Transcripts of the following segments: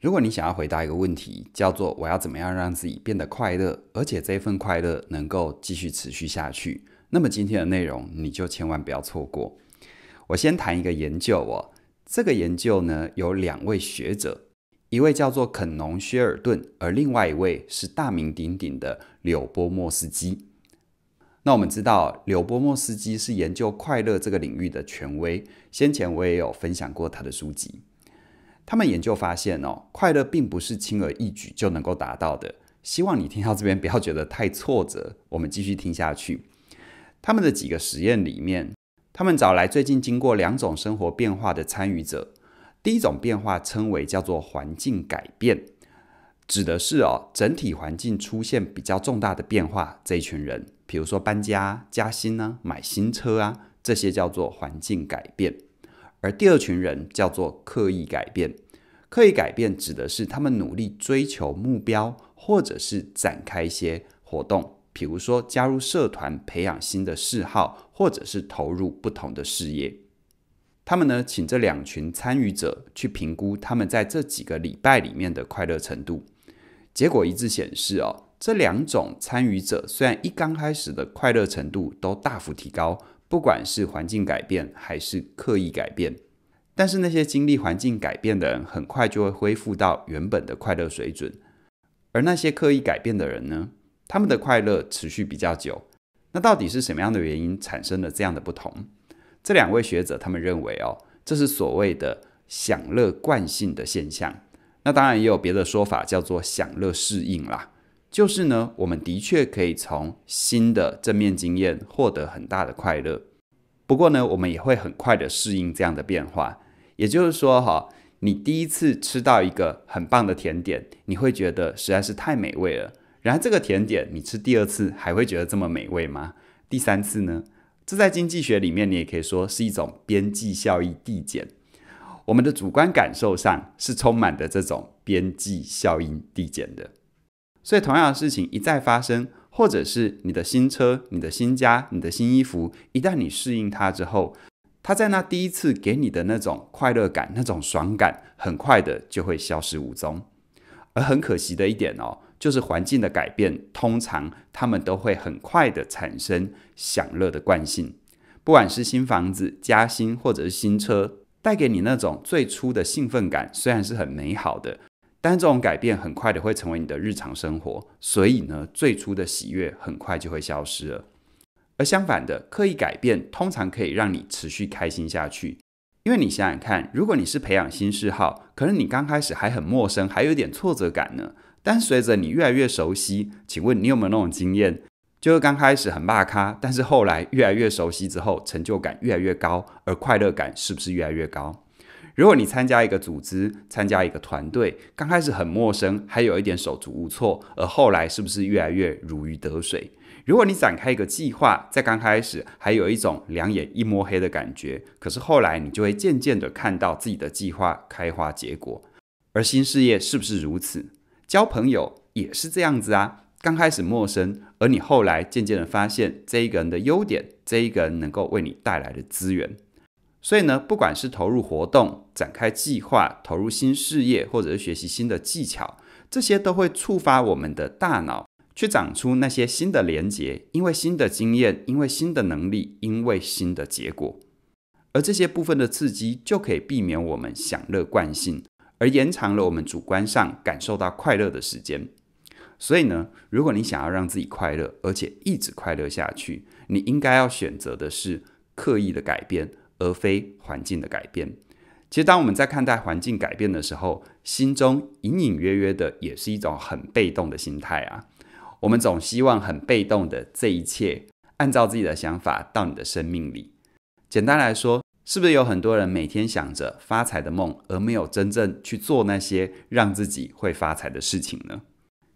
如果你想要回答一个问题，叫做“我要怎么样让自己变得快乐，而且这份快乐能够继续持续下去”，那么今天的内容你就千万不要错过。我先谈一个研究哦，这个研究呢有两位学者，一位叫做肯农·薛尔顿，而另外一位是大名鼎鼎的柳波莫斯基。那我们知道，柳波莫斯基是研究快乐这个领域的权威，先前我也有分享过他的书籍。他们研究发现哦，快乐并不是轻而易举就能够达到的。希望你听到这边不要觉得太挫折，我们继续听下去。他们的几个实验里面，他们找来最近经过两种生活变化的参与者。第一种变化称为叫做环境改变，指的是哦整体环境出现比较重大的变化。这一群人，比如说搬家、加薪呢、买新车啊，这些叫做环境改变。而第二群人叫做刻意改变，刻意改变指的是他们努力追求目标，或者是展开一些活动，比如说加入社团、培养新的嗜好，或者是投入不同的事业。他们呢，请这两群参与者去评估他们在这几个礼拜里面的快乐程度。结果一致显示，哦，这两种参与者虽然一刚开始的快乐程度都大幅提高。不管是环境改变还是刻意改变，但是那些经历环境改变的人，很快就会恢复到原本的快乐水准；而那些刻意改变的人呢，他们的快乐持续比较久。那到底是什么样的原因产生了这样的不同？这两位学者他们认为，哦，这是所谓的享乐惯性的现象。那当然也有别的说法，叫做享乐适应啦。就是呢，我们的确可以从新的正面经验获得很大的快乐。不过呢，我们也会很快的适应这样的变化。也就是说，哈，你第一次吃到一个很棒的甜点，你会觉得实在是太美味了。然而，这个甜点你吃第二次还会觉得这么美味吗？第三次呢？这在经济学里面你也可以说是一种边际效益递减。我们的主观感受上是充满的这种边际效应递减的。所以同样的事情一再发生，或者是你的新车、你的新家、你的新衣服，一旦你适应它之后，它在那第一次给你的那种快乐感、那种爽感，很快的就会消失无踪。而很可惜的一点哦，就是环境的改变，通常他们都会很快的产生享乐的惯性。不管是新房子、加薪，或者是新车，带给你那种最初的兴奋感，虽然是很美好的。但这种改变很快的会成为你的日常生活，所以呢，最初的喜悦很快就会消失了。而相反的，刻意改变通常可以让你持续开心下去，因为你想想看，如果你是培养新嗜好，可能你刚开始还很陌生，还有点挫折感呢。但随着你越来越熟悉，请问你有没有那种经验？就是刚开始很骂咖，但是后来越来越熟悉之后，成就感越来越高，而快乐感是不是越来越高？如果你参加一个组织，参加一个团队，刚开始很陌生，还有一点手足无措，而后来是不是越来越如鱼得水？如果你展开一个计划，在刚开始还有一种两眼一摸黑的感觉，可是后来你就会渐渐的看到自己的计划开花结果。而新事业是不是如此？交朋友也是这样子啊，刚开始陌生，而你后来渐渐的发现这一个人的优点，这一个人能够为你带来的资源。所以呢，不管是投入活动、展开计划、投入新事业，或者是学习新的技巧，这些都会触发我们的大脑去长出那些新的连结，因为新的经验，因为新的能力，因为新的结果。而这些部分的刺激就可以避免我们享乐惯性，而延长了我们主观上感受到快乐的时间。所以呢，如果你想要让自己快乐，而且一直快乐下去，你应该要选择的是刻意的改变。而非环境的改变。其实，当我们在看待环境改变的时候，心中隐隐约约的也是一种很被动的心态啊。我们总希望很被动的这一切按照自己的想法到你的生命里。简单来说，是不是有很多人每天想着发财的梦，而没有真正去做那些让自己会发财的事情呢？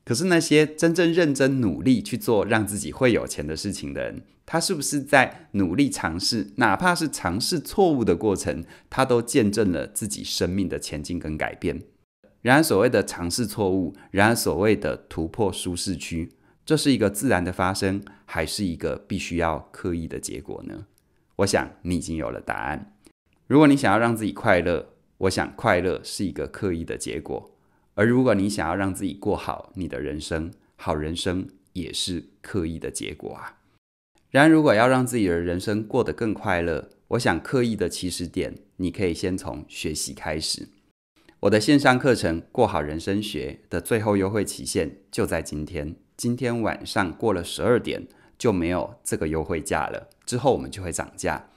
可是那些真正认真努力去做让自己会有钱的事情的人，他是不是在努力尝试，哪怕是尝试错误的过程，他都见证了自己生命的前进跟改变？然而，所谓的尝试错误，然而所谓的突破舒适区，这是一个自然的发生，还是一个必须要刻意的结果呢？我想你已经有了答案。如果你想要让自己快乐，我想快乐是一个刻意的结果。而如果你想要让自己过好你的人生，好人生也是刻意的结果啊。然而，如果要让自己的人生过得更快乐，我想刻意的起始点，你可以先从学习开始。我的线上课程《过好人生学》的最后优惠期限就在今天，今天晚上过了十二点就没有这个优惠价了，之后我们就会涨价。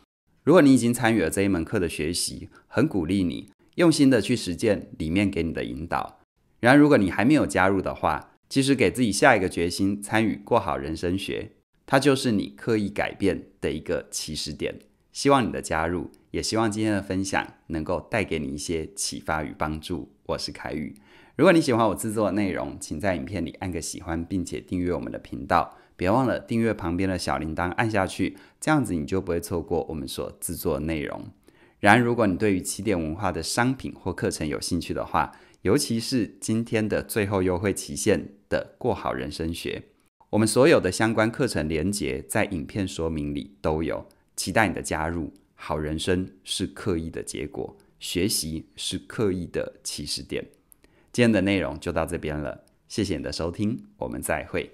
如果你已经参与了这一门课的学习，很鼓励你用心的去实践里面给你的引导。然，而，如果你还没有加入的话，其实给自己下一个决心，参与过好人生学，它就是你刻意改变的一个起始点。希望你的加入，也希望今天的分享能够带给你一些启发与帮助。我是凯宇，如果你喜欢我制作的内容，请在影片里按个喜欢，并且订阅我们的频道。别忘了订阅旁边的小铃铛，按下去，这样子你就不会错过我们所制作内容。然，而，如果你对于起点文化的商品或课程有兴趣的话，尤其是今天的最后优惠期限的过好人生学，我们所有的相关课程连接在影片说明里都有，期待你的加入。好人生是刻意的结果，学习是刻意的起始点。今天的内容就到这边了，谢谢你的收听，我们再会。